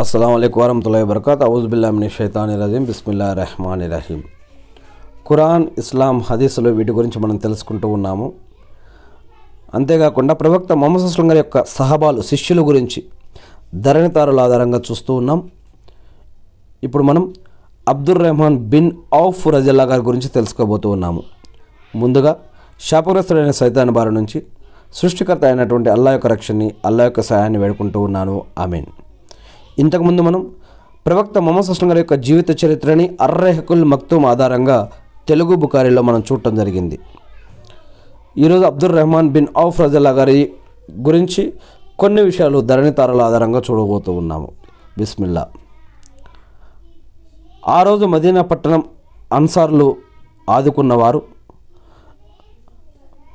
అస్సలం వరహతుల్లా వరకత్ అవుజుబిల్లామిని షైతాని రజీం బిస్మిల్లా రెహమాని రహీం ఖురాన్ ఇస్లాం హదీసులు వీటి గురించి మనం తెలుసుకుంటూ ఉన్నాము అంతేకాకుండా ప్రవక్త మొహమ్మద్ అస్లం గారి యొక్క సహబాలు శిష్యుల గురించి ధరణితారుల ఆధారంగా చూస్తూ ఉన్నాం ఇప్పుడు మనం అబ్దుర్ రెహమాన్ బిన్ ఆఫ్ రజల్లా గారి గురించి తెలుసుకోబోతూ ఉన్నాము ముందుగా శాపగ్రస్తుడైన సైతాన్ బారి నుంచి సృష్టికర్త అయినటువంటి అల్లా యొక్క రక్షణని అల్లా యొక్క సహాయాన్ని వేడుకుంటూ ఉన్నాను ఆమెను ఇంతకుముందు మనం ప్రవక్త మొహమ్మద్ గారి యొక్క జీవిత చరిత్రని అర్రెహకుల్ మక్తూమ్ ఆధారంగా తెలుగు బుకారిలో మనం చూడటం జరిగింది ఈరోజు అబ్దుల్ రెహమాన్ బిన్ ఆఫ్ రజల్లా గారి గురించి కొన్ని విషయాలు ధరణి తారల ఆధారంగా చూడబోతూ ఉన్నాము బిస్మిల్లా ఆ రోజు మదీనా పట్టణం అన్సార్లు ఆదుకున్నవారు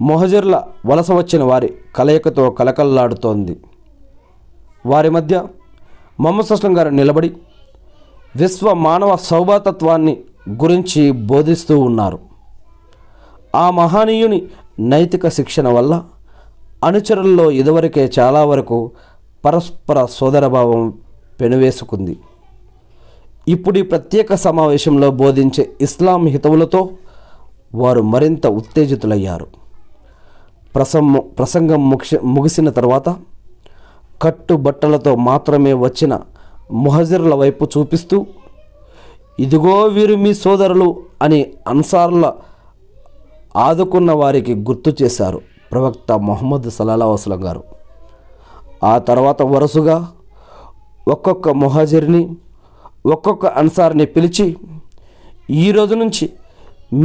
మొహజర్ల వలస వచ్చిన వారి కలయికతో కలకల్లాడుతోంది వారి మధ్య మొహమ్మద్ గారు నిలబడి విశ్వ మానవ సౌభాతత్వాన్ని గురించి బోధిస్తూ ఉన్నారు ఆ మహనీయుని నైతిక శిక్షణ వల్ల అనుచరుల్లో ఇదివరకే చాలా వరకు పరస్పర సోదరభావం పెనువేసుకుంది ఇప్పుడు ఈ ప్రత్యేక సమావేశంలో బోధించే ఇస్లాం హితవులతో వారు మరింత ఉత్తేజితులయ్యారు ప్రసంగం ముగిసిన తర్వాత కట్టుబట్టలతో మాత్రమే వచ్చిన ముహజిర్ల వైపు చూపిస్తూ ఇదిగో వీరు మీ సోదరులు అని అన్సార్ల ఆదుకున్న వారికి గుర్తు చేశారు ప్రవక్త మొహమ్మద్ సలహా వసలం గారు ఆ తర్వాత వరుసగా ఒక్కొక్క మొహాజిర్ని ఒక్కొక్క అన్సార్ని పిలిచి ఈరోజు నుంచి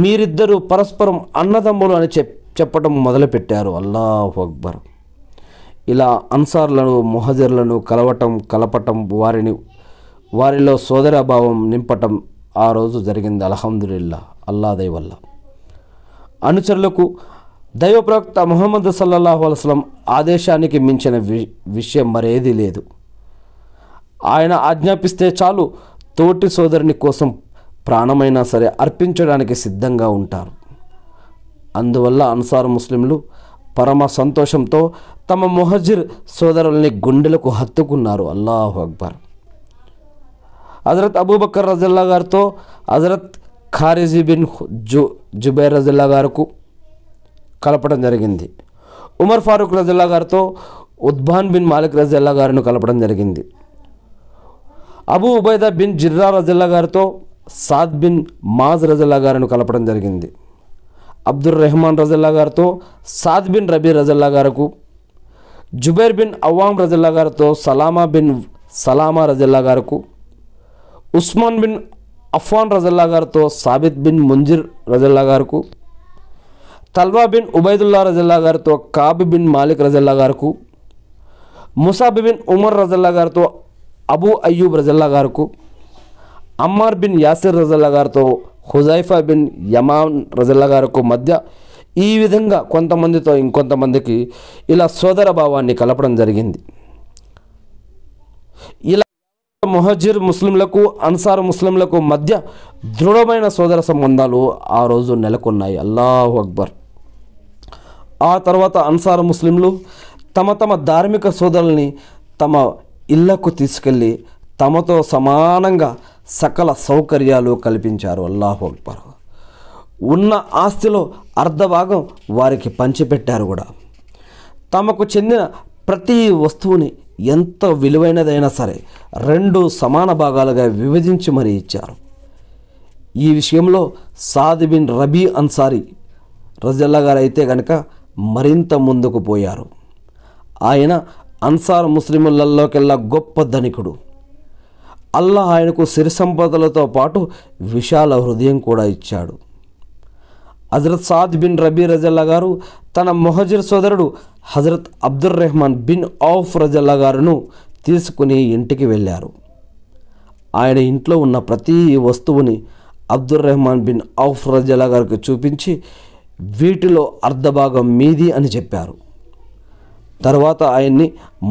మీరిద్దరూ పరస్పరం అన్నదమ్ములు అని చెప్ చెప్పడం మొదలుపెట్టారు అల్లాహ్ అక్బర్ ఇలా అన్సార్లను మొహజర్లను కలవటం కలపటం వారిని వారిలో సోదరభావం నింపటం ఆ రోజు జరిగింది అల్హమ్దుల్లా అల్లా వల్ల అనుచరులకు దైవ ప్రవక్త ముహమ్మద్ సల్లల్లాహు అలస్లం ఆదేశానికి మించిన విషయం మరేదీ లేదు ఆయన ఆజ్ఞాపిస్తే చాలు తోటి సోదరుని కోసం ప్రాణమైనా సరే అర్పించడానికి సిద్ధంగా ఉంటారు అందువల్ల అన్సార్ ముస్లింలు పరమ సంతోషంతో తమ మొహజిర్ సోదరుల్ని గుండెలకు హత్తుకున్నారు అల్లాహు అక్బర్ హజరత్ అబూబక్కర్ రజల్లా గారితో హజరత్ ఖారిజీ బిన్ జు జుబైర్ రజల్లా గారుకు కలపడం జరిగింది ఉమర్ ఫారూక్ రజల్లా గారితో ఉద్బాన్ బిన్ మాలిక్ రజల్లా గారిని కలపడం జరిగింది అబూ ఉబైదా బిన్ జిర్రా రజల్లా గారితో సాద్ బిన్ మాజ్ రజల్లా గారిని కలపడం జరిగింది అబ్దుర్ రెహమాన్ రజల్లా గారితో సాద్ బిన్ రబీ రజల్లా గారుకు जुबेर बिन अवाम रजील्ला गार तो सलामा बिन सलामा रजील्ला गार को उस्मान बिन अफवान रजील्ला गार तो साबित बिन मुंजिर रजील्ला गार को तलबा बिन उबैदुल्ला रजील्ला गार तो काब बिन मालिक रजील्ला गार को मुसाब बिन उमर रजील्ला गार तो अबू अयूब रजील्ला गार को अम्मार बिन यासिर रजील्ला गार तो हुजैफा बिन यमान रजील्ला गार को मध्य ఈ విధంగా కొంతమందితో ఇంకొంతమందికి ఇలా సోదర భావాన్ని కలపడం జరిగింది ఇలా మొహజీర్ ముస్లింలకు అన్సార్ ముస్లింలకు మధ్య దృఢమైన సోదర సంబంధాలు ఆ రోజు నెలకొన్నాయి అల్లాహ్ అక్బర్ ఆ తర్వాత అన్సార్ ముస్లింలు తమ తమ ధార్మిక సోదరుల్ని తమ ఇళ్లకు తీసుకెళ్ళి తమతో సమానంగా సకల సౌకర్యాలు కల్పించారు అల్లాహ్ అక్బర్ ఉన్న ఆస్తిలో అర్ధభాగం వారికి పంచిపెట్టారు కూడా తమకు చెందిన ప్రతి వస్తువుని ఎంత విలువైనదైనా సరే రెండు సమాన భాగాలుగా విభజించి మరీ ఇచ్చారు ఈ విషయంలో సాదిబిన్ రబీ అన్సారీ రజల్లా గారు అయితే కనుక మరింత ముందుకు పోయారు ఆయన అన్సార్ ముస్లిములలోకెల్లా గొప్ప ధనికుడు అల్లా ఆయనకు సిరి సంపదలతో పాటు విశాల హృదయం కూడా ఇచ్చాడు హజరత్ సాద్ బిన్ రబీ రజల్లా గారు తన మొహజర్ సోదరుడు హజరత్ అబ్దుర్ రెహమాన్ బిన్ ఆఫ్ రజల్లా గారును తీసుకుని ఇంటికి వెళ్ళారు ఆయన ఇంట్లో ఉన్న ప్రతి వస్తువుని అబ్దుర్ రెహమాన్ బిన్ ఆఫ్ రజల్లా గారికి చూపించి వీటిలో అర్ధభాగం మీది అని చెప్పారు తర్వాత ఆయన్ని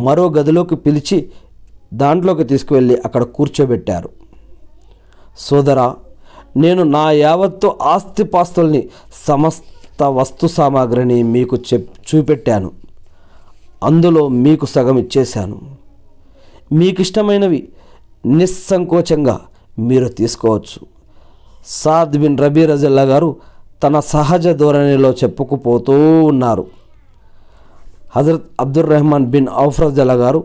మరో గదిలోకి పిలిచి దాంట్లోకి తీసుకువెళ్ళి అక్కడ కూర్చోబెట్టారు సోదరా నేను నా యావత్తు ఆస్తిపాస్తుల్ని సమస్త వస్తు సామాగ్రిని మీకు చెప్ చూపెట్టాను అందులో మీకు సగం ఇచ్చేశాను మీకు ఇష్టమైనవి నిస్సంకోచంగా మీరు తీసుకోవచ్చు సాద్ బిన్ రబీ రజల్లా గారు తన సహజ ధోరణిలో చెప్పుకుపోతూ ఉన్నారు హజరత్ అబ్దుర్ రెహమాన్ బిన్ ఔఫ్రజల్లా గారు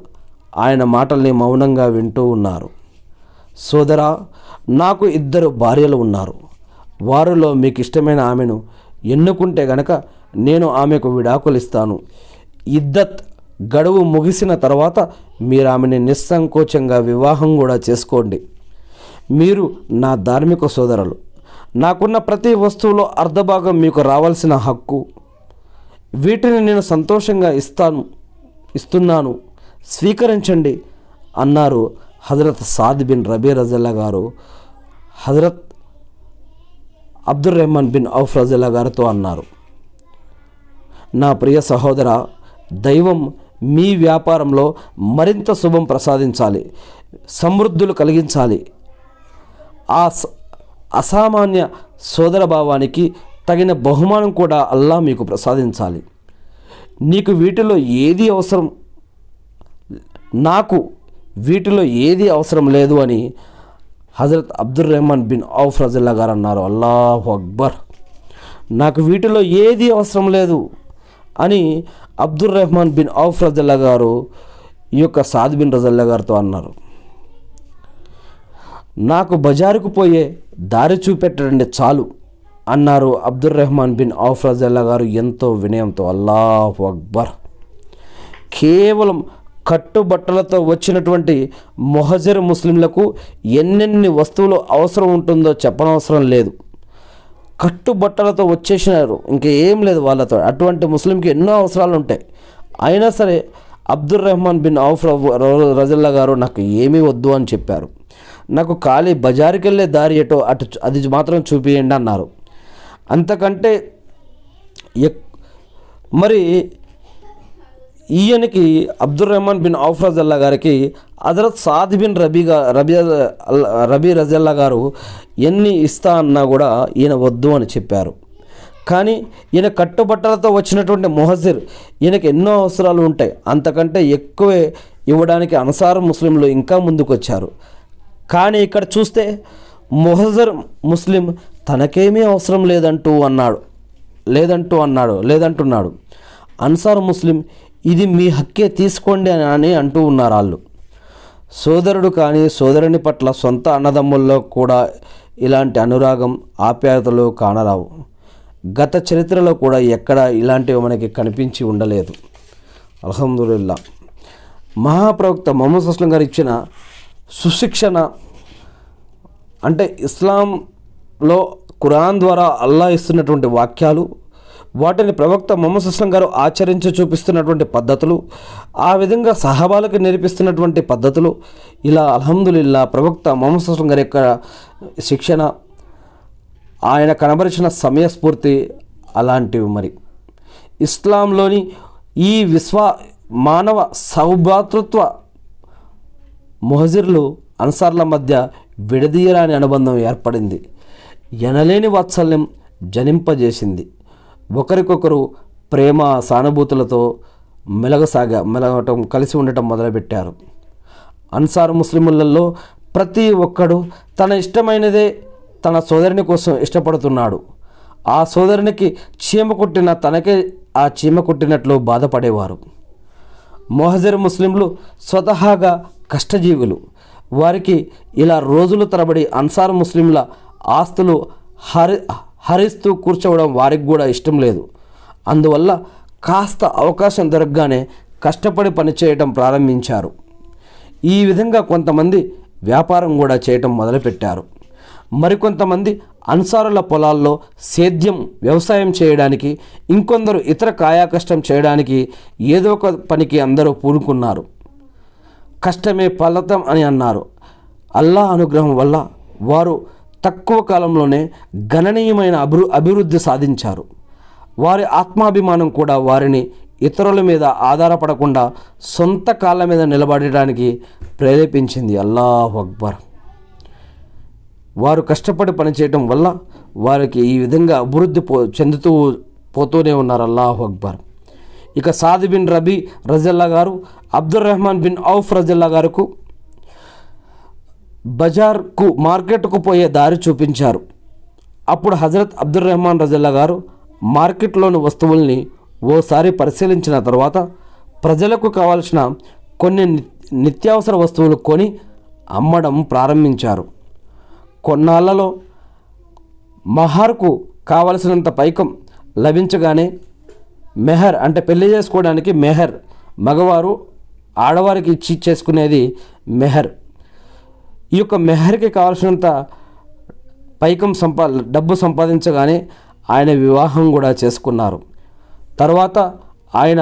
ఆయన మాటల్ని మౌనంగా వింటూ ఉన్నారు సోదరా నాకు ఇద్దరు భార్యలు ఉన్నారు వారిలో మీకు ఇష్టమైన ఆమెను ఎన్నుకుంటే గనక నేను ఆమెకు విడాకులిస్తాను ఇద్దత్ గడువు ముగిసిన తర్వాత మీరు ఆమెని నిస్సంకోచంగా వివాహం కూడా చేసుకోండి మీరు నా ధార్మిక సోదరులు నాకున్న ప్రతి వస్తువులో అర్ధభాగం మీకు రావాల్సిన హక్కు వీటిని నేను సంతోషంగా ఇస్తాను ఇస్తున్నాను స్వీకరించండి అన్నారు హజరత్ సాద్ బిన్ రబీ రజల్లా గారు హజరత్ అబ్దుర్ రెహమాన్ బిన్ ఔఫ్ రజల్లా గారితో అన్నారు నా ప్రియ సహోదర దైవం మీ వ్యాపారంలో మరింత శుభం ప్రసాదించాలి సమృద్ధులు కలిగించాలి ఆ అసామాన్య సోదరభావానికి తగిన బహుమానం కూడా అల్లా మీకు ప్రసాదించాలి నీకు వీటిలో ఏది అవసరం నాకు వీటిలో ఏది అవసరం లేదు అని హజరత్ అబ్దుర్ రెహమాన్ బిన్ ఔఫ్ రజిల్లా గారు అన్నారు అల్లాహు అక్బర్ నాకు వీటిలో ఏది అవసరం లేదు అని అబ్దుర్ రెహమాన్ బిన్ ఔఫ్ రజల్లా గారు ఈ యొక్క సాద్ బిన్ రజల్లా గారితో అన్నారు నాకు బజారుకు పోయే దారి చూపెట్టండి చాలు అన్నారు అబ్దుర్ రెహమాన్ బిన్ ఔఫ్ రజల్లా గారు ఎంతో వినయంతో అల్లాహు అక్బర్ కేవలం కట్టుబట్టలతో వచ్చినటువంటి మొహజర్ ముస్లింలకు ఎన్నెన్ని వస్తువులు అవసరం ఉంటుందో చెప్పనవసరం లేదు కట్టుబట్టలతో వచ్చేసినారు ఇంకా ఏం లేదు వాళ్ళతో అటువంటి ముస్లింకి ఎన్నో అవసరాలు ఉంటాయి అయినా సరే అబ్దుర్ రెహమాన్ బిన్ ఔఫ్ రజల్లా గారు నాకు ఏమీ వద్దు అని చెప్పారు నాకు ఖాళీ బజారుకి వెళ్ళే దారి ఎటో అటు అది మాత్రం చూపియండి అన్నారు అంతకంటే ఎక్ మరి ఈయనకి అబ్దుల్ రెహమాన్ బిన్ ఆఫ్ రజల్లా గారికి హజరత్ సాద్ బిన్ రబీ రబీ రబీ రజల్లా గారు ఎన్ని ఇస్తా అన్నా కూడా ఈయన వద్దు అని చెప్పారు కానీ ఈయన కట్టుబట్టలతో వచ్చినటువంటి మొహజిర్ ఈయనకి ఎన్నో అవసరాలు ఉంటాయి అంతకంటే ఎక్కువే ఇవ్వడానికి అన్సార్ ముస్లింలు ఇంకా ముందుకొచ్చారు కానీ ఇక్కడ చూస్తే మొహజర్ ముస్లిం తనకేమీ అవసరం లేదంటూ అన్నాడు లేదంటూ అన్నాడు లేదంటున్నాడు అన్సార్ ముస్లిం ఇది మీ హక్కే తీసుకోండి అని అంటూ ఉన్నారు వాళ్ళు సోదరుడు కానీ సోదరుని పట్ల సొంత అన్నదమ్ముల్లో కూడా ఇలాంటి అనురాగం ఆప్యాయతలు కానరావు గత చరిత్రలో కూడా ఎక్కడ ఇలాంటివి మనకి కనిపించి ఉండలేదు అల్హమ్దుల్లా మహాప్రవక్త మొహమ్మద్ అస్లం గారు ఇచ్చిన సుశిక్షణ అంటే ఇస్లాంలో కురాన్ ద్వారా అల్లా ఇస్తున్నటువంటి వాక్యాలు వాటిని ప్రవక్త మొహమ్మద్ గారు ఆచరించి చూపిస్తున్నటువంటి పద్ధతులు ఆ విధంగా సహబాలకు నేర్పిస్తున్నటువంటి పద్ధతులు ఇలా అల్హమ్దుల్లా ప్రవక్త మొహమ్మద్ గారి యొక్క శిక్షణ ఆయన కనబరిచిన సమయస్ఫూర్తి అలాంటివి మరి ఇస్లాంలోని ఈ విశ్వ మానవ సౌభాతృత్వ మొహజిర్లు అన్సార్ల మధ్య విడదీయరాని అనుబంధం ఏర్పడింది ఎనలేని వాత్సల్యం జనింపజేసింది ఒకరికొకరు ప్రేమ సానుభూతులతో మెలగసాగ మెలగటం కలిసి ఉండటం మొదలుపెట్టారు అన్సార్ ముస్లిములలో ప్రతి ఒక్కడు తన ఇష్టమైనదే తన సోదరుని కోసం ఇష్టపడుతున్నాడు ఆ సోదరునికి చీమ కుట్టిన తనకే ఆ చీమ కుట్టినట్లు బాధపడేవారు మొహజర్ ముస్లింలు స్వతహాగా కష్టజీవులు వారికి ఇలా రోజులు తరబడి అన్సార్ ముస్లింల ఆస్తులు హరి హరిస్తూ కూర్చోవడం వారికి కూడా ఇష్టం లేదు అందువల్ల కాస్త అవకాశం దొరకగానే కష్టపడి పనిచేయటం ప్రారంభించారు ఈ విధంగా కొంతమంది వ్యాపారం కూడా చేయటం మొదలుపెట్టారు మరికొంతమంది అన్సారుల పొలాల్లో సేద్యం వ్యవసాయం చేయడానికి ఇంకొందరు ఇతర కాయాకష్టం చేయడానికి ఏదో ఒక పనికి అందరూ పూనుకున్నారు కష్టమే ఫలితం అని అన్నారు అల్లా అనుగ్రహం వల్ల వారు తక్కువ కాలంలోనే గణనీయమైన అభివృ అభివృద్ధి సాధించారు వారి ఆత్మాభిమానం కూడా వారిని ఇతరుల మీద ఆధారపడకుండా సొంత కాళ్ళ మీద నిలబడడానికి ప్రేరేపించింది అల్లాహ్ అక్బర్ వారు కష్టపడి పనిచేయటం వల్ల వారికి ఈ విధంగా అభివృద్ధి పో చెందుతూ పోతూనే ఉన్నారు అల్లాహ్ అక్బర్ ఇక సాద్ బిన్ రబీ రజల్లా గారు అబ్దుల్ రెహమాన్ బిన్ ఔఫ్ రజల్లా గారుకు బజార్కు మార్కెట్కు పోయే దారి చూపించారు అప్పుడు హజరత్ అబ్దుల్ రెహమాన్ రజల్లా గారు మార్కెట్లోని వస్తువుల్ని ఓసారి పరిశీలించిన తర్వాత ప్రజలకు కావాల్సిన కొన్ని నిత్యావసర వస్తువులు కొని అమ్మడం ప్రారంభించారు కొన్నాళ్లలో మహార్కు కావలసినంత పైకం లభించగానే మెహర్ అంటే పెళ్లి చేసుకోవడానికి మెహర్ మగవారు ఆడవారికి ఇచ్చి చేసుకునేది మెహర్ ఈ యొక్క మెహర్కి కావాల్సినంత పైకం సంపా డబ్బు సంపాదించగానే ఆయన వివాహం కూడా చేసుకున్నారు తర్వాత ఆయన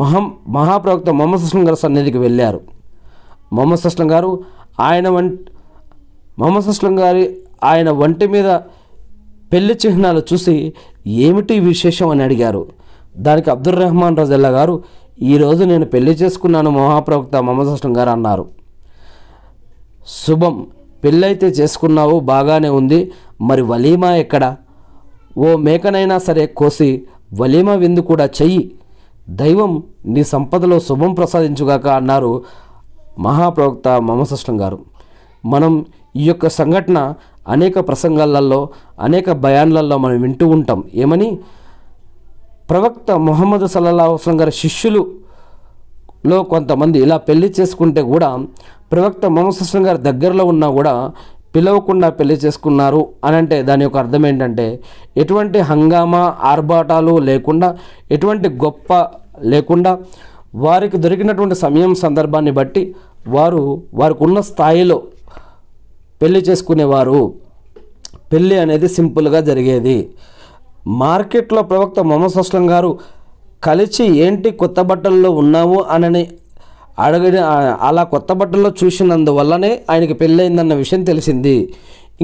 మహం మహాప్రవక్త మొహమ్మద్ సుస్లం గారి సన్నిధికి వెళ్ళారు మొహమ్మద్ సుస్లం గారు ఆయన వం మొహమ్మద్ సుస్లం గారి ఆయన వంటి మీద పెళ్లి చిహ్నాలు చూసి ఏమిటి విశేషం అని అడిగారు దానికి అబ్దుర్ రెహమాన్ రజల్లా గారు ఈరోజు నేను పెళ్లి చేసుకున్నాను మహాప్రవక్త మొహమ్మద్ సుస్లం గారు అన్నారు శుభం పెళ్ళైతే చేసుకున్నావు బాగానే ఉంది మరి వలీమా ఎక్కడ ఓ మేకనైనా సరే కోసి వలీమా విందు కూడా చెయ్యి దైవం నీ సంపదలో శుభం ప్రసాదించుగాక అన్నారు మహాప్రవక్త మమసష్టం గారు మనం ఈ యొక్క సంఘటన అనేక ప్రసంగాలలో అనేక భయాన్లలో మనం వింటూ ఉంటాం ఏమని ప్రవక్త మొహమ్మద్ సల్లాహస్లం గారి శిష్యులు లో కొంతమంది ఇలా పెళ్లి చేసుకుంటే కూడా ప్రవక్త మమసృష్ణ గారి దగ్గరలో ఉన్నా కూడా పిలవకుండా పెళ్లి చేసుకున్నారు అని అంటే దాని యొక్క అర్థం ఏంటంటే ఎటువంటి హంగామా ఆర్భాటాలు లేకుండా ఎటువంటి గొప్ప లేకుండా వారికి దొరికినటువంటి సమయం సందర్భాన్ని బట్టి వారు వారికి ఉన్న స్థాయిలో పెళ్లి చేసుకునేవారు పెళ్ళి అనేది సింపుల్గా జరిగేది మార్కెట్లో ప్రవక్త మొహమ్మద్ గారు కలిసి ఏంటి కొత్త బట్టల్లో ఉన్నావు అని అడగ అలా కొత్త బట్టల్లో చూసినందువల్లనే ఆయనకి పెళ్ళయిందన్న విషయం తెలిసింది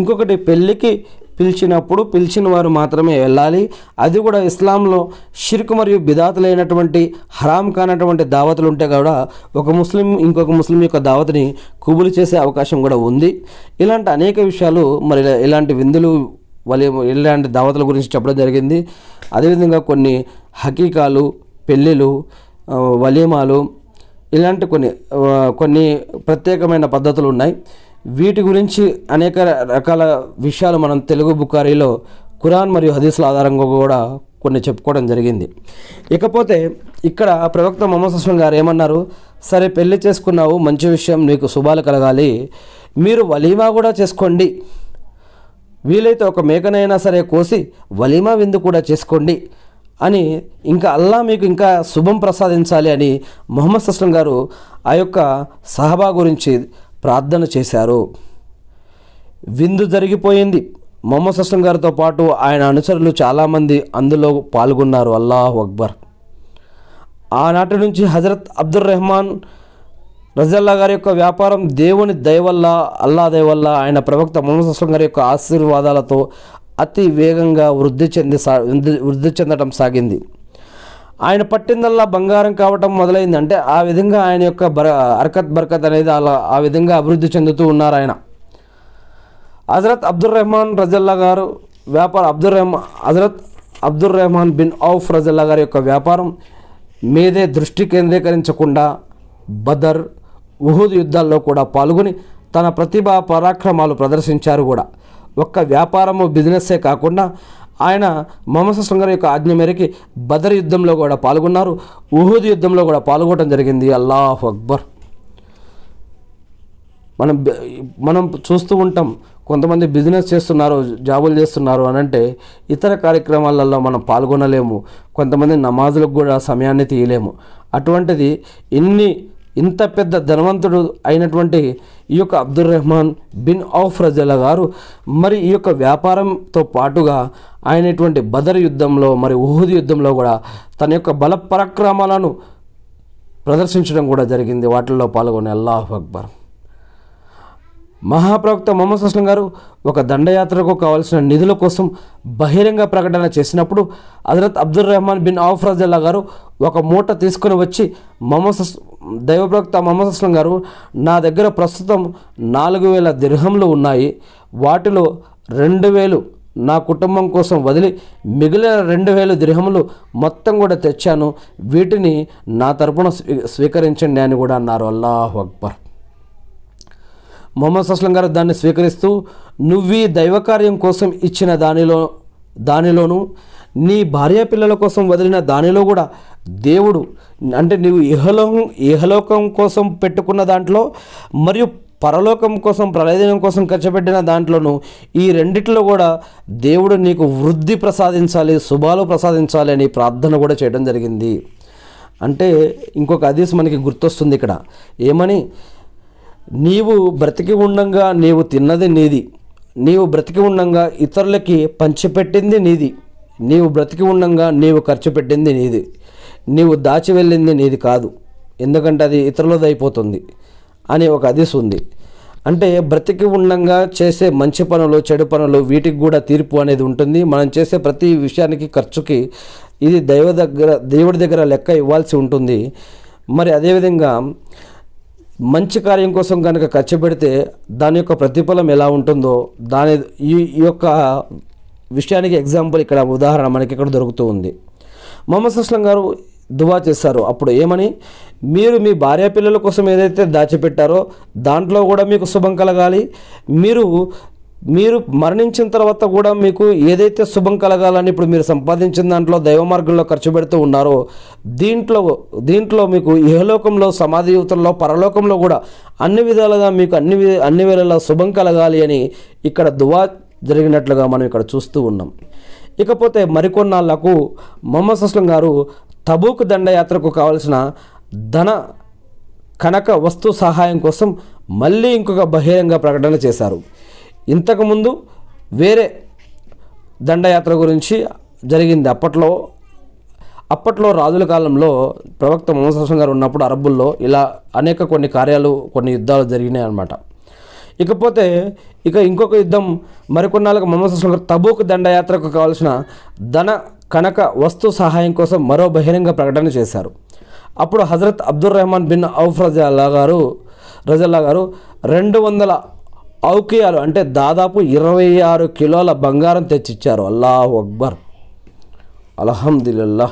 ఇంకొకటి పెళ్ళికి పిలిచినప్పుడు పిలిచిన వారు మాత్రమే వెళ్ళాలి అది కూడా ఇస్లాంలో షిర్క్ మరియు బిదాతులైనటువంటి హరాం కానటువంటి దావతులు ఉంటే కూడా ఒక ముస్లిం ఇంకొక ముస్లిం యొక్క దావతిని కుబులు చేసే అవకాశం కూడా ఉంది ఇలాంటి అనేక విషయాలు మరి ఇలాంటి విందులు వాళ్ళు ఇలాంటి దావతుల గురించి చెప్పడం జరిగింది అదేవిధంగా కొన్ని హకీకాలు పెళ్ళిళ్ళు వలీమాలు ఇలాంటి కొన్ని కొన్ని ప్రత్యేకమైన పద్ధతులు ఉన్నాయి వీటి గురించి అనేక రకాల విషయాలు మనం తెలుగు బుకారీలో ఖురాన్ మరియు హదీసుల ఆధారంగా కూడా కొన్ని చెప్పుకోవడం జరిగింది ఇకపోతే ఇక్కడ ప్రవక్త మొహమ్మద్ గారు ఏమన్నారు సరే పెళ్లి చేసుకున్నావు మంచి విషయం నీకు శుభాలు కలగాలి మీరు వలీమా కూడా చేసుకోండి వీలైతే ఒక మేకనైనా సరే కోసి వలీమా విందు కూడా చేసుకోండి అని ఇంకా అల్లా మీకు ఇంకా శుభం ప్రసాదించాలి అని మొహమ్మద్ సస్లం గారు ఆ యొక్క సహబా గురించి ప్రార్థన చేశారు విందు జరిగిపోయింది మొహమ్మద్ సస్లం గారితో పాటు ఆయన అనుచరులు చాలామంది అందులో పాల్గొన్నారు అల్లాహ్ అక్బర్ ఆనాటి నుంచి హజరత్ అబ్దుల్ రెహమాన్ రజల్లా గారి యొక్క వ్యాపారం దేవుని దయవల్ల అల్లా దయవల్ల ఆయన ప్రవక్త మొహమ్మద్ సస్లం గారి యొక్క ఆశీర్వాదాలతో అతి వేగంగా వృద్ధి చెంది సా వృద్ధి చెందడం సాగింది ఆయన పట్టిందల్లా బంగారం కావటం మొదలైంది అంటే ఆ విధంగా ఆయన యొక్క బర హర్కత్ బర్కత్ అనేది అలా ఆ విధంగా అభివృద్ధి చెందుతూ ఉన్నారు ఆయన హజరత్ అబ్దుల్ రెహమాన్ రజల్లా గారు వ్యాపార Abdul Rahman Hazrat Abdul Rahman bin Auf రజల్లా గారి యొక్క వ్యాపారం మీదే దృష్టి కేంద్రీకరించకుండా బదర్ ఉహుద్ యుద్ధాల్లో కూడా పాల్గొని తన ప్రతిభా పరాక్రమాలు ప్రదర్శించారు కూడా ఒక్క వ్యాపారము బిజినెస్సే కాకుండా ఆయన మమస శృంగర యొక్క ఆజ్ఞ మేరకి బదర్ యుద్ధంలో కూడా పాల్గొన్నారు ఉహూద్ యుద్ధంలో కూడా పాల్గొనడం జరిగింది అల్లాహ్ అక్బర్ మనం మనం చూస్తూ ఉంటాం కొంతమంది బిజినెస్ చేస్తున్నారు జాబులు చేస్తున్నారు అని అంటే ఇతర కార్యక్రమాలలో మనం పాల్గొనలేము కొంతమంది నమాజులకు కూడా సమయాన్ని తీయలేము అటువంటిది ఇన్ని ఇంత పెద్ద ధనవంతుడు అయినటువంటి ఈ యొక్క అబ్దుల్ రెహమాన్ బిన్ ఆఫ్ రజల్లా గారు మరి ఈ యొక్క వ్యాపారంతో పాటుగా ఆయనటువంటి బదర్ యుద్ధంలో మరి ఉహుద్ యుద్ధంలో కూడా తన యొక్క బల పరాక్రమాలను ప్రదర్శించడం కూడా జరిగింది వాటిల్లో పాల్గొనే అల్లాహ్ అక్బర్ మహాప్రవక్త మొహమ్మద్ అస్లం గారు ఒక దండయాత్రకు కావాల్సిన నిధుల కోసం బహిరంగ ప్రకటన చేసినప్పుడు Hazrat Abdul Rahman bin of రజల్లా గారు ఒక మూట తీసుకుని వచ్చి మొహమ్మద్ దైవప్రవక్త మొహమ్మద్ అస్లం గారు నా దగ్గర ప్రస్తుతం నాలుగు వేల దిర్హంలు ఉన్నాయి వాటిలో రెండు వేలు నా కుటుంబం కోసం వదిలి మిగిలిన రెండు వేలు దృహములు మొత్తం కూడా తెచ్చాను వీటిని నా తరపున స్వీకరించండి అని కూడా అన్నారు అల్లాహు అక్బర్ మొహమ్మద్ అస్లం గారు దాన్ని స్వీకరిస్తూ నువ్వీ దైవకార్యం కోసం ఇచ్చిన దానిలో దానిలోను నీ భార్య పిల్లల కోసం వదిలిన దానిలో కూడా దేవుడు అంటే నీవు ఇహలోకం ఇహలోకం కోసం పెట్టుకున్న దాంట్లో మరియు పరలోకం కోసం ప్రళయదినం కోసం ఖర్చుపెట్టిన దాంట్లోనూ ఈ రెండిట్లో కూడా దేవుడు నీకు వృద్ధి ప్రసాదించాలి శుభాలు ప్రసాదించాలి అని ప్రార్థన కూడా చేయడం జరిగింది అంటే ఇంకొక అదీస్ మనకి గుర్తొస్తుంది ఇక్కడ ఏమని నీవు బ్రతికి ఉండంగా నీవు తిన్నది నీది నీవు బ్రతికి ఉండంగా ఇతరులకి పంచిపెట్టింది నీది నీవు బ్రతికి ఉండంగా నీవు ఖర్చు పెట్టింది నీది నీవు దాచి వెళ్ళింది నీది కాదు ఎందుకంటే అది ఇతరులది అయిపోతుంది అని ఒక అదిస్ ఉంది అంటే బ్రతికి ఉండంగా చేసే మంచి పనులు చెడు పనులు వీటికి కూడా తీర్పు అనేది ఉంటుంది మనం చేసే ప్రతి విషయానికి ఖర్చుకి ఇది దైవ దగ్గర దేవుడి దగ్గర లెక్క ఇవ్వాల్సి ఉంటుంది మరి అదేవిధంగా మంచి కార్యం కోసం కనుక ఖర్చు పెడితే దాని యొక్క ప్రతిఫలం ఎలా ఉంటుందో దాని ఈ యొక్క విషయానికి ఎగ్జాంపుల్ ఇక్కడ ఉదాహరణ మనకి ఇక్కడ దొరుకుతూ ఉంది మొహమ్మద్ సుస్లం గారు దువా చేశారు అప్పుడు ఏమని మీరు మీ భార్య పిల్లల కోసం ఏదైతే దాచిపెట్టారో దాంట్లో కూడా మీకు శుభం కలగాలి మీరు మీరు మరణించిన తర్వాత కూడా మీకు ఏదైతే శుభం కలగాలని ఇప్పుడు మీరు సంపాదించిన దాంట్లో దైవ మార్గంలో ఖర్చు పెడుతూ ఉన్నారో దీంట్లో దీంట్లో మీకు ఇహలోకంలో సమాధి యువతల్లో పరలోకంలో కూడా అన్ని విధాలుగా మీకు అన్ని అన్ని వేళలా శుభం కలగాలి అని ఇక్కడ దువా జరిగినట్లుగా మనం ఇక్కడ చూస్తూ ఉన్నాం ఇకపోతే మరికొన్నాళ్లకు మొహమ్మద్ సస్లం గారు తబూక్ దండయాత్రకు కావలసిన ధన కనక వస్తు సహాయం కోసం మళ్ళీ ఇంకొక బహిరంగ ప్రకటన చేశారు ఇంతకుముందు వేరే దండయాత్ర గురించి జరిగింది అప్పట్లో అప్పట్లో రాజుల కాలంలో ప్రవక్త మోసం గారు ఉన్నప్పుడు అరబ్బుల్లో ఇలా అనేక కొన్ని కార్యాలు కొన్ని యుద్ధాలు జరిగినాయి అనమాట ఇకపోతే ఇక ఇంకొక యుద్ధం మరికొన్నాళ్ళకు మమసం గారు తబూకు దండయాత్రకు కావాల్సిన ధన కనక వస్తు సహాయం కోసం మరో బహిరంగ ప్రకటన చేశారు అప్పుడు హజరత్ అబ్దుర్ రెహమాన్ బిన్ ఔఫ్ రజల్లా గారు రజల్లా గారు రెండు వందల ఔకియాలు అంటే దాదాపు ఇరవై ఆరు కిలోల బంగారం తెచ్చిచ్చారు అల్లాహ్ అక్బర్ అల్హమ్దుల్లా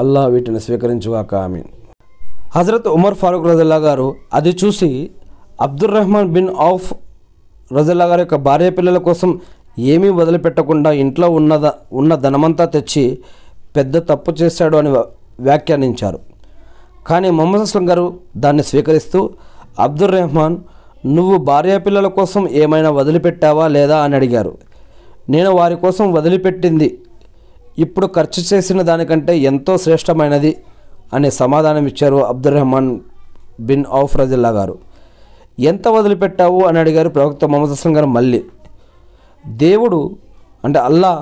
అల్లా వీటిని స్వీకరించుగాక ఆమె హజరత్ ఉమర్ ఫారూక్ రజల్లా గారు అది చూసి అబ్దుర్ రెహమాన్ బిన్ ఔఫ్ రజల్లా గారి యొక్క భార్య పిల్లల కోసం ఏమీ వదిలిపెట్టకుండా ఇంట్లో ఉన్నద ఉన్న ధనమంతా తెచ్చి పెద్ద తప్పు చేశాడు అని వ్యాఖ్యానించారు కానీ మొహమ్మద్ అస్లం గారు దాన్ని స్వీకరిస్తూ అబ్దుర్ రెహమాన్ నువ్వు భార్యాపిల్లల కోసం ఏమైనా వదిలిపెట్టావా లేదా అని అడిగారు నేను వారి కోసం వదిలిపెట్టింది ఇప్పుడు ఖర్చు చేసిన దానికంటే ఎంతో శ్రేష్టమైనది అనే సమాధానం ఇచ్చారు అబ్దుర్ రెహమాన్ బిన్ ఆఫ్ రజిల్లా గారు ఎంత వదిలిపెట్టావు అని అడిగారు ప్రవక్త మొహమ్మద్ అస్లం గారు మళ్ళీ దేవుడు అంటే అల్లా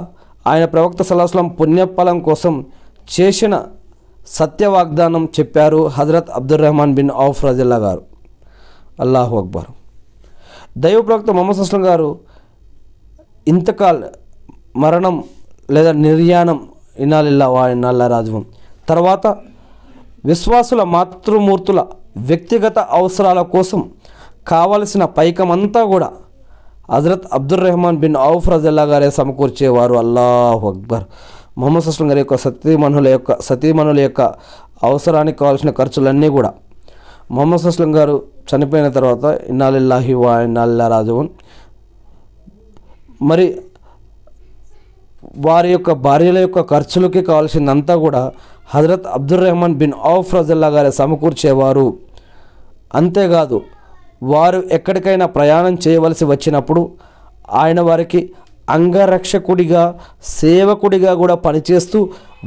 ఆయన ప్రవక్త సలాహస్లం పుణ్యఫలం కోసం చేసిన సత్య వాగ్దానం చెప్పారు హజరత్ అబ్దుర్ రెహమాన్ బిన్ ఆఫ్ రజిల్లా గారు అల్లాహు అక్బర్ దైవప్రవక్త మొహమ్మద్ అస్లం గారు ఇంతకాల మరణం లేదా నిర్యాణం ఇనాలిల్లా వా ఇన్నాళ్ళ రాజవం తర్వాత విశ్వాసుల మాతృమూర్తుల వ్యక్తిగత అవసరాల కోసం కావలసిన పైకమంతా కూడా హజరత్ అబ్దుర్ రెహమాన్ బిన్ ఔఫ్ రజల్లా గారే సమకూర్చేవారు అల్లాహు అక్బర్ మొహమ్మద్ సస్లం గారి యొక్క సతీమనుల యొక్క సతీమణుల యొక్క అవసరానికి కావాల్సిన ఖర్చులన్నీ కూడా మొహమ్మద్ అస్లం గారు చనిపోయిన తర్వాత ఇన్నాళ్ళిల్లాహి వా ఇన్నాళ్ళ రాజవన్ మరి వారి యొక్క భార్యల యొక్క ఖర్చులకి కావాల్సిందంతా కూడా Hazrat Abdul Rahman bin of రజల్లా గారే సమకూర్చేవారు అంతేకాదు వారు ఎక్కడికైనా ప్రయాణం చేయవలసి వచ్చినప్పుడు ఆయన వారికి అంగరక్షకుడిగా సేవకుడిగా కూడా పనిచేస్తూ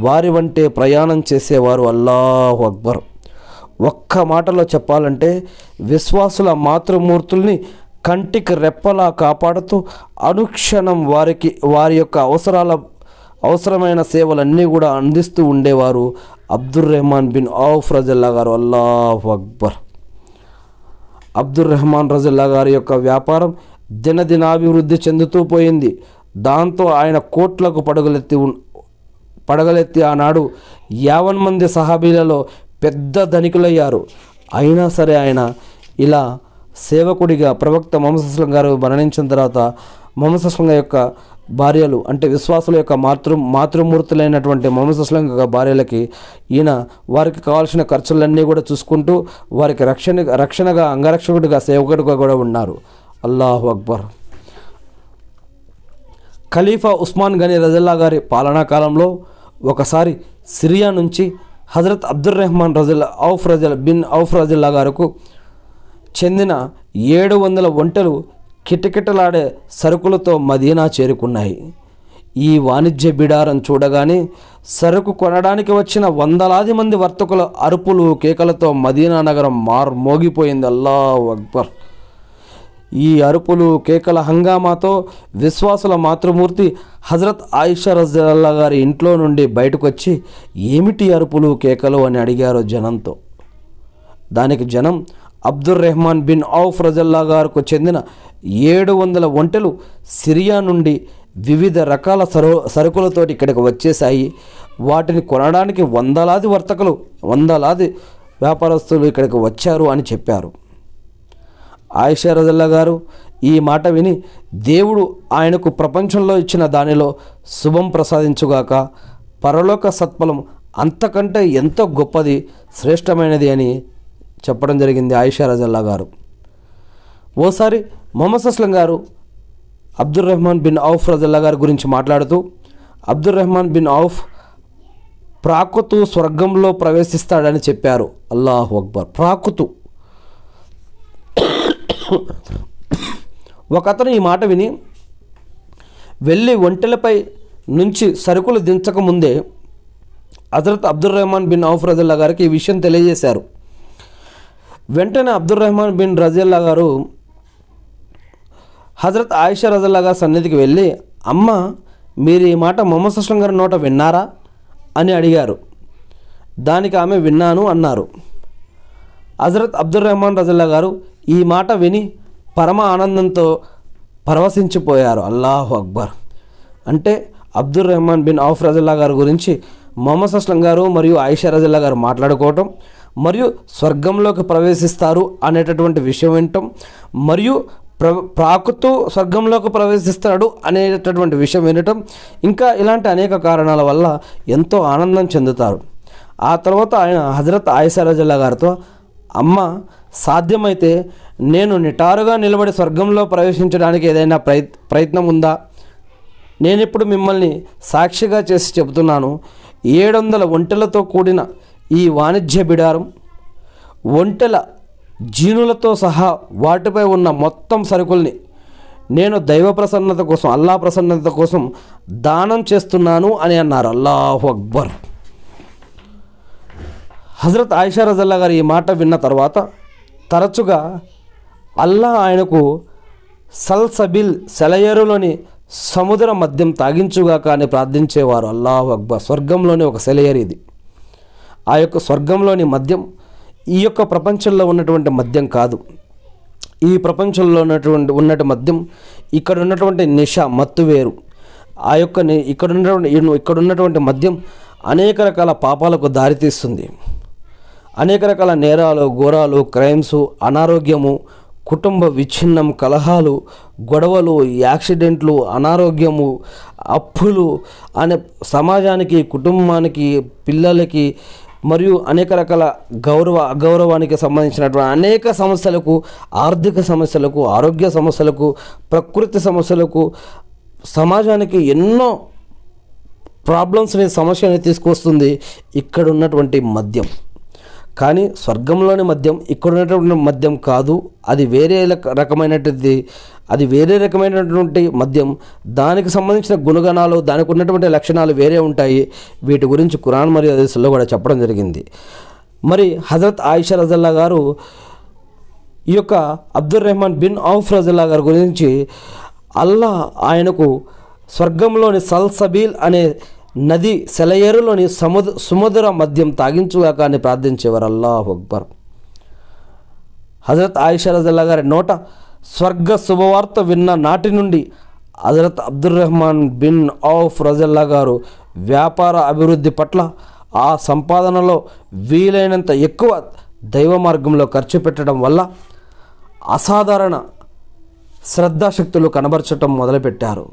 వారి వంటే ప్రయాణం చేసేవారు అల్లాహ్ అక్బర్ ఒక్క మాటలో చెప్పాలంటే విశ్వాసుల మాతృమూర్తుల్ని కంటికి రెప్పలా కాపాడుతూ అనుక్షణం వారికి వారి యొక్క అవసరాల అవసరమైన సేవలన్నీ కూడా అందిస్తూ ఉండేవారు అబ్దుర్ రెహమాన్ బిన్ ఆఫ్ రజల్లా గారు అల్లాహ్ అక్బర్ అబ్దుర్ రెహమాన్ రజల్లా గారి యొక్క వ్యాపారం దినదినాభివృద్ధి చెందుతూ పోయింది దాంతో ఆయన కోట్లకు పడగలెత్తి పడగలెత్తి ఆనాడు యావన్ మంది సహాబీలలో పెద్ద ధనికులయ్యారు అయినా సరే ఆయన ఇలా సేవకుడిగా ప్రవక్త మమసస్లం గారు మరణించిన తర్వాత మమసస్లం యొక్క భార్యలు అంటే విశ్వాసుల యొక్క మాతృ మాతృమూర్తులైనటువంటి మమసస్లం యొక్క భార్యలకి ఈయన వారికి కావాల్సిన ఖర్చులన్నీ కూడా చూసుకుంటూ వారికి రక్షణ రక్షణగా అంగరక్షకుడిగా సేవకుడిగా కూడా ఉన్నారు అల్లాహు అక్బర్ ఖలీఫా ఉస్మాన్ గని రజల్లా గారి పాలనా కాలంలో ఒకసారి సిరియా నుంచి హజరత్ అబ్దుర్ రెహమాన్ రజల్ ఔఫ్ రజల్ బిన్ ఔఫ్ రజల్లా గారుకు చెందిన ఏడు వందల వంటలు కిటకిటలాడే సరుకులతో మదీనా చేరుకున్నాయి ఈ వాణిజ్య బిడారం చూడగానే సరుకు కొనడానికి వచ్చిన వందలాది మంది వర్తకుల అరుపులు కేకలతో మదీనా నగరం మోగిపోయింది అల్లా అక్బర్ ఈ అరుపులు కేకల హంగామాతో విశ్వాసుల మాతృమూర్తి హజరత్ ఆయిషా రజల్లా గారి ఇంట్లో నుండి బయటకు వచ్చి ఏమిటి అరుపులు కేకలు అని అడిగారు జనంతో దానికి జనం అబ్దుర్ రెహమాన్ బిన్ ఔఫ్ రజల్లా గారుకు చెందిన ఏడు వందల ఒంటెలు సిరియా నుండి వివిధ రకాల సరు సరుకులతో ఇక్కడికి వచ్చేసాయి వాటిని కొనడానికి వందలాది వర్తకులు వందలాది వ్యాపారస్తులు ఇక్కడికి వచ్చారు అని చెప్పారు ఆయిషా రజల్లా గారు ఈ మాట విని దేవుడు ఆయనకు ప్రపంచంలో ఇచ్చిన దానిలో శుభం ప్రసాదించుగాక పరలోక సత్ఫలం అంతకంటే ఎంతో గొప్పది శ్రేష్టమైనది అని చెప్పడం జరిగింది ఆయిషా రజల్లా గారు ఓసారి మొహమ్మద్ అస్లం గారు అబ్దుల్ రెహమాన్ బిన్ ఔఫ్ రజల్లా గారి గురించి మాట్లాడుతూ అబ్దుల్ రెహమాన్ బిన్ ఔఫ్ ప్రాకుతు స్వర్గంలో ప్రవేశిస్తాడని చెప్పారు అల్లాహు అక్బర్ ప్రాకుతు ఒకతను ఈ మాట విని వెళ్ళి ఒంటెలపై నుంచి సరుకులు దించకముందే Hazrat Abdul Rahman bin Auf రజల్లా గారికి ఈ విషయం తెలియజేశారు వెంటనే అబ్దుల్ రెహమాన్ బిన్ రజల్లా గారు హజరత్ ఆయిషా రజల్లా గారి సన్నిధికి వెళ్ళి అమ్మ మీరు ఈ మాట మొహమ్మద్ సుస్లం గారి నోట విన్నారా అని అడిగారు దానికి ఆమె విన్నాను అన్నారు హజరత్ అబ్దుల్ రెహమాన్ రజల్లా గారు ఈ మాట విని పరమ ఆనందంతో పరవశించిపోయారు అల్లాహు అక్బర్ అంటే అబ్దుల్ రెహమాన్ బిన్ ఆఫ్ రజల్లా గారి గురించి మొహమ్మద్ అస్లం గారు మరియు ఆయిషా రజల్లా గారు మాట్లాడుకోవటం మరియు స్వర్గంలోకి ప్రవేశిస్తారు అనేటటువంటి విషయం వినటం మరియు ప్ర ప్రాకుతు స్వర్గంలోకి ప్రవేశిస్తాడు అనేటటువంటి విషయం వినటం ఇంకా ఇలాంటి అనేక కారణాల వల్ల ఎంతో ఆనందం చెందుతారు ఆ తర్వాత ఆయన హజరత్ ఆయిషా రజల్లా గారితో అమ్మ సాధ్యమైతే నేను నిటారుగా నిలబడి స్వర్గంలో ప్రవేశించడానికి ఏదైనా ప్రయత్నం ఉందా నేనిప్పుడు మిమ్మల్ని సాక్షిగా చేసి చెబుతున్నాను ఏడు వందల ఒంటెలతో కూడిన ఈ వాణిజ్య బిడారం ఒంటెల జీనులతో సహా వాటిపై ఉన్న మొత్తం సరుకుల్ని నేను దైవ ప్రసన్నత కోసం అల్లా ప్రసన్నత కోసం దానం చేస్తున్నాను అని అన్నారు అల్లాహు అక్బర్ హజరత్ ఆయిషా రజల్లా గారు ఈ మాట విన్న తర్వాత తరచుగా అల్లా ఆయనకు సల్సబిల్ సెలయేరులోని సముద్ర మద్యం తాగించుగా కానీ ప్రార్థించేవారు అల్లా అక్బర్ స్వర్గంలోని ఒక సెలయేరు ఇది ఆ యొక్క స్వర్గంలోని మద్యం ఈ యొక్క ప్రపంచంలో ఉన్నటువంటి మద్యం కాదు ఈ ప్రపంచంలో ఉన్నటువంటి ఉన్నటి మద్యం ఇక్కడ ఉన్నటువంటి నిష మత్తు వేరు ఆ యొక్క ఇక్కడ ఉన్నటువంటి ఇక్కడ ఉన్నటువంటి మద్యం అనేక రకాల పాపాలకు దారితీస్తుంది అనేక రకాల నేరాలు ఘోరాలు క్రైమ్స్ అనారోగ్యము కుటుంబ విచ్ఛిన్నం కలహాలు గొడవలు యాక్సిడెంట్లు అనారోగ్యము అప్పులు అనే సమాజానికి కుటుంబానికి పిల్లలకి మరియు అనేక రకాల గౌరవ అగౌరవానికి సంబంధించినటువంటి అనేక సమస్యలకు ఆర్థిక సమస్యలకు ఆరోగ్య సమస్యలకు ప్రకృతి సమస్యలకు సమాజానికి ఎన్నో ప్రాబ్లమ్స్ని సమస్యని తీసుకొస్తుంది ఇక్కడ ఉన్నటువంటి మద్యం కానీ స్వర్గంలోని మద్యం ఇక్కడ ఉన్నటువంటి మద్యం కాదు అది వేరే రకమైనటువంటిది అది వేరే రకమైనటువంటి మద్యం దానికి సంబంధించిన గుణగణాలు దానికి ఉన్నటువంటి లక్షణాలు వేరే ఉంటాయి వీటి గురించి కురాన్ మరియు అదేశంలో కూడా చెప్పడం జరిగింది మరి హజరత్ ఆయిషా రజల్లా గారు ఈ యొక్క అబ్దుల్ రెహమాన్ బిన్ ఆఫ్ రజల్లా గారి గురించి అల్లా ఆయనకు స్వర్గంలోని సల్సబీల్ అనే నది సెలయేరులోని సముద సుమధుర మద్యం తాగించుగాక అని ప్రార్థించేవారు అల్లాహ్ అక్బర్ హజరత్ ఆయిషా రజల్లా గారి నోట స్వర్గ శుభవార్త విన్న నాటి నుండి Hazrat Abdul Rahman bin of రజల్లా గారు వ్యాపార అభివృద్ధి పట్ల ఆ సంపాదనలో వీలైనంత ఎక్కువ దైవ మార్గంలో ఖర్చు పెట్టడం వల్ల అసాధారణ శ్రద్ధాశక్తులు కనబరచటం మొదలుపెట్టారు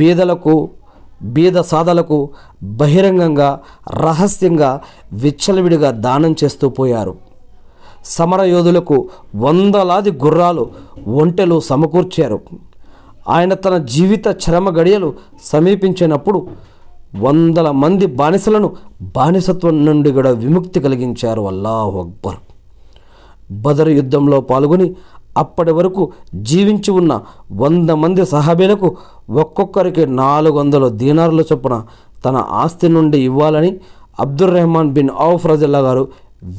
బీదలకు బీద సాధలకు బహిరంగంగా రహస్యంగా విచ్చలవిడిగా దానం చేస్తూ పోయారు సమరయోధులకు వందలాది గుర్రాలు ఒంటెలు సమకూర్చారు ఆయన తన జీవిత చరమ గడియలు సమీపించినప్పుడు వందల మంది బానిసలను బానిసత్వం నుండి కూడా విముక్తి కలిగించారు అల్లాహ్ అక్బర్ బదర్ యుద్ధంలో పాల్గొని అప్పటి వరకు జీవించి ఉన్న వంద మంది సహాబీలకు ఒక్కొక్కరికి నాలుగు వందల దీనారుల చొప్పున తన ఆస్తి నుండి ఇవ్వాలని అబ్దుర్ రెహమాన్ బిన్ ఔఫ్ రజల్లా గారు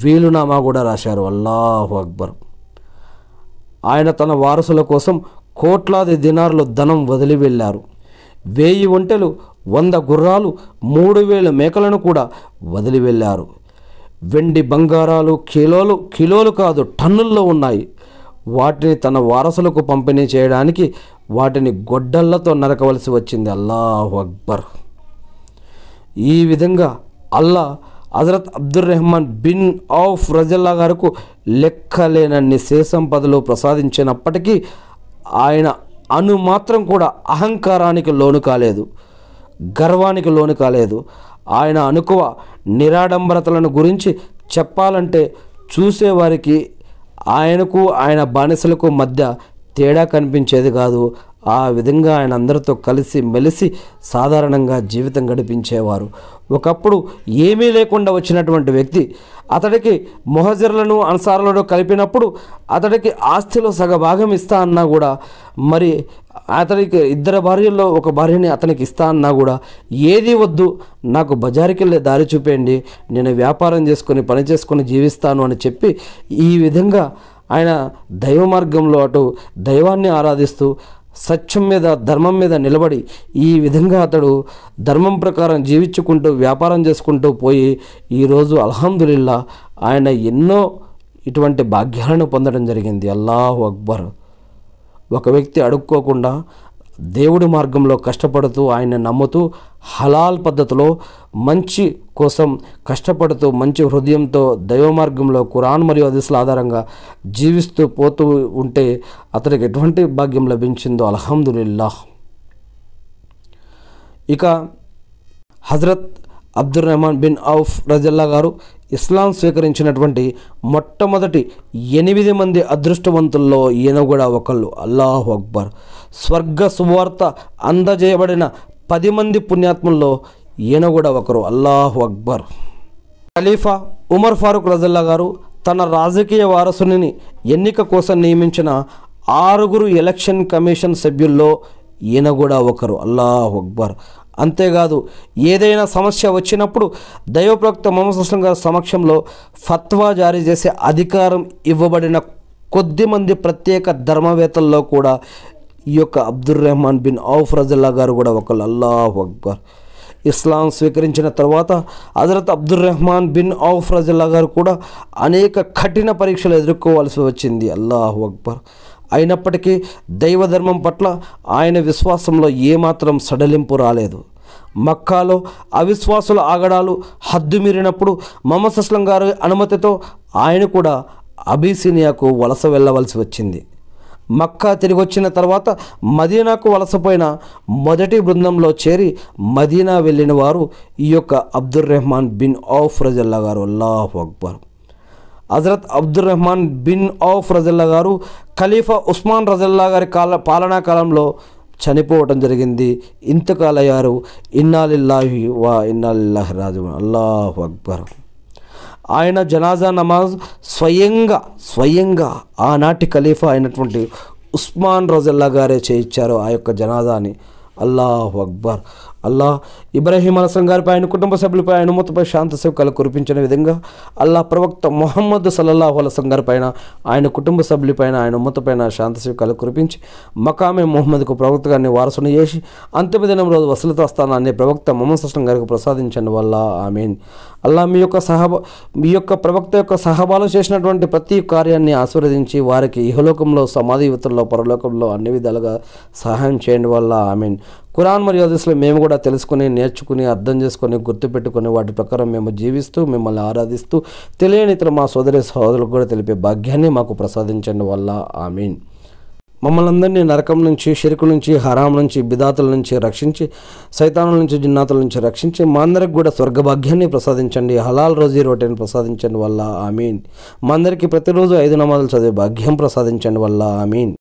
వీలునామా కూడా రాశారు అల్లాహు అక్బర్ ఆయన తన వారసుల కోసం కోట్లాది దినార్లు ధనం వదిలి వెళ్ళారు వెయ్యి ఒంటెలు వంద గుర్రాలు మూడు వేల మేకలను కూడా వదిలి వెళ్ళారు వెండి బంగారాలు కిలోలు కిలోలు కాదు టన్నుల్లో ఉన్నాయి వాటిని తన వారసులకు పంపిణీ చేయడానికి వాటిని గొడ్డళ్లతో నరకవలసి వచ్చింది అల్లాహ్ అక్బర్ ఈ విధంగా అల్లా హజరత్ అబ్దుర్ రెహమాన్ బిన్ ఆఫ్ రజల్లా గారుకు లెక్కలేనన్ని సంపదలు ప్రసాదించినప్పటికీ ఆయన అను మాత్రం కూడా అహంకారానికి లోను కాలేదు గర్వానికి లోను కాలేదు ఆయన అనుకువ నిరాడంబరతలను గురించి చెప్పాలంటే చూసేవారికి ఆయనకు ఆయన బానిసలకు మధ్య తేడా కనిపించేది కాదు ఆ విధంగా ఆయన అందరితో కలిసి మెలిసి సాధారణంగా జీవితం గడిపించేవారు ఒకప్పుడు ఏమీ లేకుండా వచ్చినటువంటి వ్యక్తి అతడికి మొహజర్లను అన్సారులను కలిపినప్పుడు అతడికి ఆస్తిలో సగభాగం ఇస్తా అన్నా కూడా మరి అతడికి ఇద్దరు భార్యల్లో ఒక భార్యని అతనికి ఇస్తా అన్నా కూడా ఏది వద్దు నాకు బజారుకి వెళ్ళే దారి చూపేయండి నేను వ్యాపారం చేసుకొని పని చేసుకొని జీవిస్తాను అని చెప్పి ఈ విధంగా ఆయన దైవ మార్గంలో అటు దైవాన్ని ఆరాధిస్తూ సత్యం మీద ధర్మం మీద నిలబడి ఈ విధంగా అతడు ధర్మం ప్రకారం జీవించుకుంటూ వ్యాపారం చేసుకుంటూ పోయి ఈరోజు అల్హమ్దుల్లా ఆయన ఎన్నో ఇటువంటి భాగ్యాలను పొందడం జరిగింది అల్లాహు అక్బర్ ఒక వ్యక్తి అడుక్కోకుండా దేవుడి మార్గంలో కష్టపడుతూ ఆయన నమ్ముతూ హలాల్ పద్ధతిలో మంచి కోసం కష్టపడుతూ మంచి హృదయంతో దైవ మార్గంలో కురాన్ మరియు అదిశల ఆధారంగా జీవిస్తూ పోతూ ఉంటే అతనికి ఎటువంటి భాగ్యం లభించిందో అల్హమ్దుల్లా ఇక హజరత్ అబ్దుర్ రెహమాన్ బిన్ ఔఫ్ రజల్లా గారు ఇస్లాం స్వీకరించినటువంటి మొట్టమొదటి ఎనిమిది మంది అదృష్టవంతుల్లో ఈయన కూడా ఒకళ్ళు అల్లాహ్ అక్బర్ స్వర్గ సువార్త అందజేయబడిన పది మంది పుణ్యాత్ముల్లో ఈయన కూడా ఒకరు అల్లాహు అక్బర్ ఖలీఫా ఉమర్ ఫారూక్ రజల్లా గారు తన రాజకీయ వారసుని ఎన్నిక కోసం నియమించిన ఆరుగురు ఎలక్షన్ కమిషన్ సభ్యుల్లో ఈయన కూడా ఒకరు అల్లాహ్ అక్బర్ అంతేకాదు ఏదైనా సమస్య వచ్చినప్పుడు దైవప్రవక్త మమసృష్ణ గారి సమక్షంలో ఫత్వా జారీ చేసే అధికారం ఇవ్వబడిన కొద్ది మంది ప్రత్యేక ధర్మవేత్తల్లో కూడా ఈ యొక్క అబ్దుర్ రెహమాన్ బిన్ ఔఫ్ రజల్లా గారు కూడా ఒకళ్ళు అల్లాహ్ అక్బర్ ఇస్లాం స్వీకరించిన తర్వాత Hazrat Abdul Rahman bin Auf రజల్లా గారు కూడా అనేక కఠిన పరీక్షలు ఎదుర్కోవాల్సి వచ్చింది అల్లాహ్ అక్బర్ అయినప్పటికీ దైవధర్మం పట్ల ఆయన విశ్వాసంలో ఏమాత్రం సడలింపు రాలేదు మక్కాలో అవిశ్వాసుల ఆగడాలు హద్దు మీరినప్పుడు మమసస్లం గారి అనుమతితో ఆయన కూడా అబీసీనియాకు వలస వెళ్ళవలసి వచ్చింది మక్కా తిరిగి వచ్చిన తర్వాత మదీనాకు వలసపోయిన మొదటి బృందంలో చేరి మదీనా వెళ్ళిన వారు ఈ యొక్క అబ్దుర్ రెహమాన్ బిన్ ఆఫ్ రజల్లా గారు అల్లాహ్ అక్బర్ హజరత్ అబ్దుర్ రెహమాన్ బిన్ ఆఫ్ రజల్లా గారు ఖలీఫా ఉస్మాన్ రజల్లా గారి కాల పాలనా కాలంలో చనిపోవటం జరిగింది ఇంతకాలయ్యారు ఇన్నాలిల్లాహి వా ఇన్నాలిల్లాహి రాజు అల్లాహ్ అక్బర్ ఆయన జనాజా నమాజ్ స్వయంగా స్వయంగా ఆనాటి ఖలీఫా అయినటువంటి ఉస్మాన్ రజల్లా గారే చేయించారు ఆ యొక్క జనాజాని అల్లాహ్ అక్బర్ అల్లా ఇబ్రాహీం అలసం గారిపై ఆయన కుటుంబ సభ్యులపై ఆయన మూతపై శాంత సేవకాలు కురిపించిన విధంగా అల్లా ప్రవక్త మొహమ్మద్ సల్లల్లాహు అలసం గారిపైన ఆయన కుటుంబ సభ్యులపైన ఆయన మూతపైన శాంత సేవకాలు కురిపించి మకామే మొహమ్మద్కు ప్రవక్త గారిని వారసును చేసి అంతిమ దినం రోజు వసలతా స్థానాన్ని ప్రవక్త మొహమ్మద్ సస్లం గారికి ప్రసాదించండి వల్ల ఆమెన్ అల్లా మీ యొక్క సహబ మీ యొక్క ప్రవక్త యొక్క సహబాలు చేసినటువంటి ప్రతి కార్యాన్ని ఆశీర్వదించి వారికి ఇహలోకంలో యువతల్లో పరలోకంలో అన్ని విధాలుగా సహాయం చేయండి వల్ల ఐ మీన్ కురాన్ మరియు హదీస్లో మేము కూడా తెలుసుకుని నేర్చుకుని అర్థం చేసుకొని గుర్తుపెట్టుకుని వాటి ప్రకారం మేము జీవిస్తూ మిమ్మల్ని ఆరాధిస్తూ తెలియని ఇతర మా సోదరి సోదరులు కూడా తెలిపే భాగ్యాన్ని మాకు ప్రసాదించండి వల్ల ఐ మీన్ మమ్మల్ని అందరినీ నరకం నుంచి షెరుకు నుంచి హరాం నుంచి బిదాతుల నుంచి రక్షించి సైతానుల నుంచి జిన్నాతుల నుంచి రక్షించి మా అందరికి కూడా స్వర్గభాగ్యాన్ని ప్రసాదించండి హలాల్ రోజీ రోటీని ప్రసాదించండి వల్ల ఆమీన్ మా అందరికీ ప్రతిరోజు ఐదు నమాజులు చదివే భాగ్యం ప్రసాదించండి వల్ల ఆమీన్